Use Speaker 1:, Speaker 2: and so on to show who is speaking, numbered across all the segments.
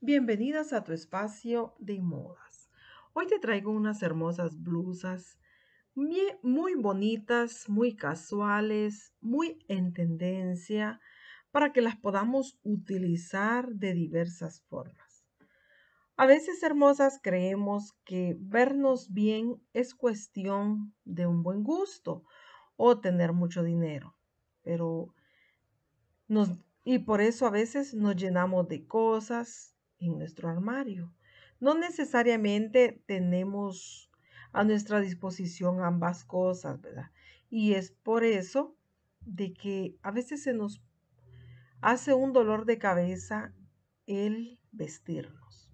Speaker 1: Bienvenidas a tu espacio de modas. Hoy te traigo unas hermosas blusas muy bonitas, muy casuales, muy en tendencia, para que las podamos utilizar de diversas formas. A veces, hermosas, creemos que vernos bien es cuestión de un buen gusto o tener mucho dinero, pero y por eso a veces nos llenamos de cosas en nuestro armario. No necesariamente tenemos a nuestra disposición ambas cosas, ¿verdad? Y es por eso de que a veces se nos hace un dolor de cabeza el vestirnos.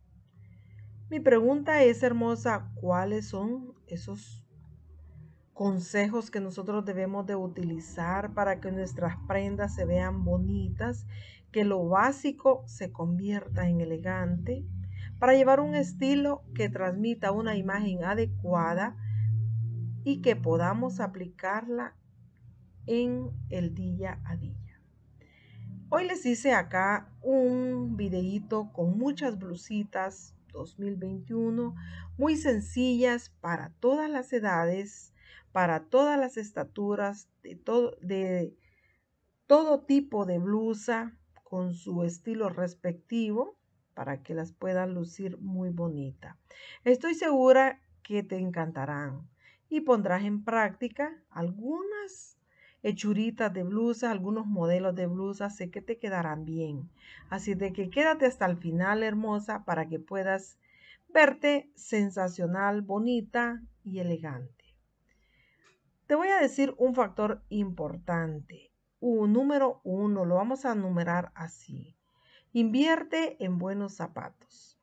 Speaker 1: Mi pregunta es, hermosa, ¿cuáles son esos consejos que nosotros debemos de utilizar para que nuestras prendas se vean bonitas que lo básico se convierta en elegante, para llevar un estilo que transmita una imagen adecuada y que podamos aplicarla en el día a día. Hoy les hice acá un videíto con muchas blusitas 2021, muy sencillas para todas las edades, para todas las estaturas, de todo, de todo tipo de blusa, con su estilo respectivo para que las puedan lucir muy bonita. Estoy segura que te encantarán y pondrás en práctica algunas hechuritas de blusas, algunos modelos de blusa sé que te quedarán bien. Así de que quédate hasta el final, hermosa, para que puedas verte sensacional, bonita y elegante. Te voy a decir un factor importante número uno, lo vamos a numerar así. Invierte en buenos zapatos.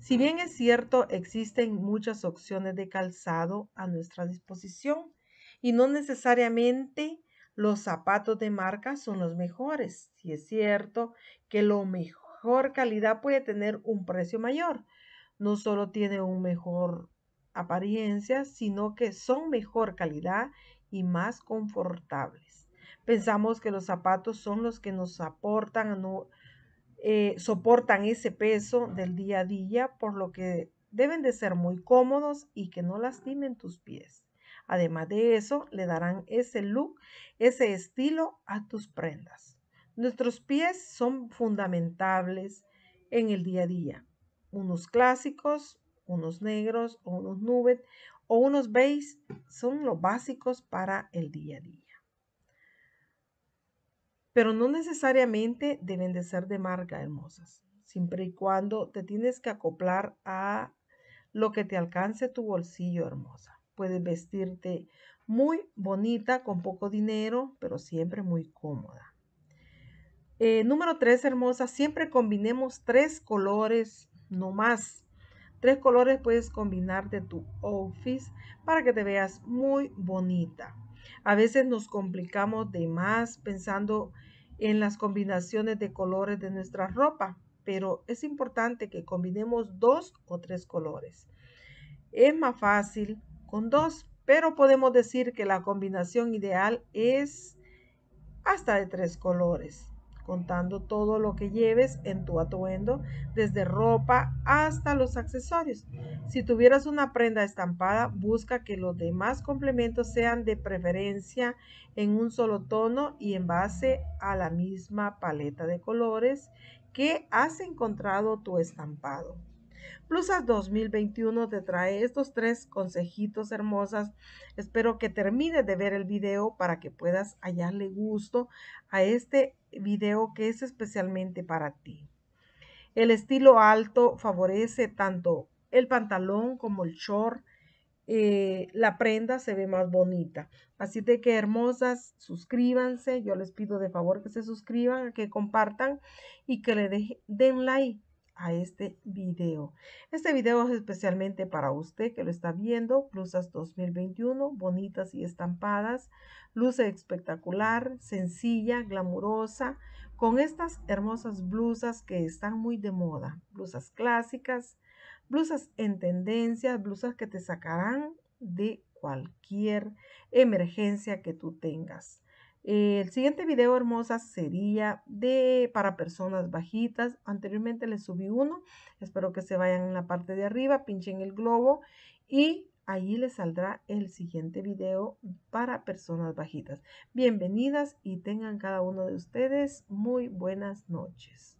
Speaker 1: Si bien es cierto, existen muchas opciones de calzado a nuestra disposición y no necesariamente los zapatos de marca son los mejores. Si es cierto que lo mejor calidad puede tener un precio mayor, no solo tiene un mejor apariencia, sino que son mejor calidad y más confortables. Pensamos que los zapatos son los que nos aportan, eh, soportan ese peso del día a día, por lo que deben de ser muy cómodos y que no lastimen tus pies. Además de eso, le darán ese look, ese estilo a tus prendas. Nuestros pies son fundamentales en el día a día. Unos clásicos, unos negros, unos nubes o unos beige son los básicos para el día a día pero no necesariamente deben de ser de marca hermosas, siempre y cuando te tienes que acoplar a lo que te alcance tu bolsillo hermosa. Puedes vestirte muy bonita, con poco dinero, pero siempre muy cómoda. Eh, número tres hermosa, siempre combinemos tres colores, no más. Tres colores puedes combinar de tu office para que te veas muy bonita. A veces nos complicamos de más pensando en las combinaciones de colores de nuestra ropa, pero es importante que combinemos dos o tres colores. Es más fácil con dos, pero podemos decir que la combinación ideal es hasta de tres colores contando todo lo que lleves en tu atuendo, desde ropa hasta los accesorios. Si tuvieras una prenda estampada, busca que los demás complementos sean de preferencia en un solo tono y en base a la misma paleta de colores que has encontrado tu estampado. Plusas 2021 te trae estos tres consejitos hermosas. Espero que termines de ver el video para que puedas hallarle gusto a este video que es especialmente para ti. El estilo alto favorece tanto el pantalón como el short. Eh, la prenda se ve más bonita. Así de que hermosas, suscríbanse. Yo les pido de favor que se suscriban, que compartan y que le den like a este video. Este video es especialmente para usted que lo está viendo. Blusas 2021, bonitas y estampadas. Luce espectacular, sencilla, glamurosa. Con estas hermosas blusas que están muy de moda. Blusas clásicas, blusas en tendencia, blusas que te sacarán de cualquier emergencia que tú tengas el siguiente video, hermosa sería de para personas bajitas. Anteriormente les subí uno. Espero que se vayan en la parte de arriba, pinchen el globo y ahí les saldrá el siguiente video para personas bajitas. Bienvenidas y tengan cada uno de ustedes muy buenas noches.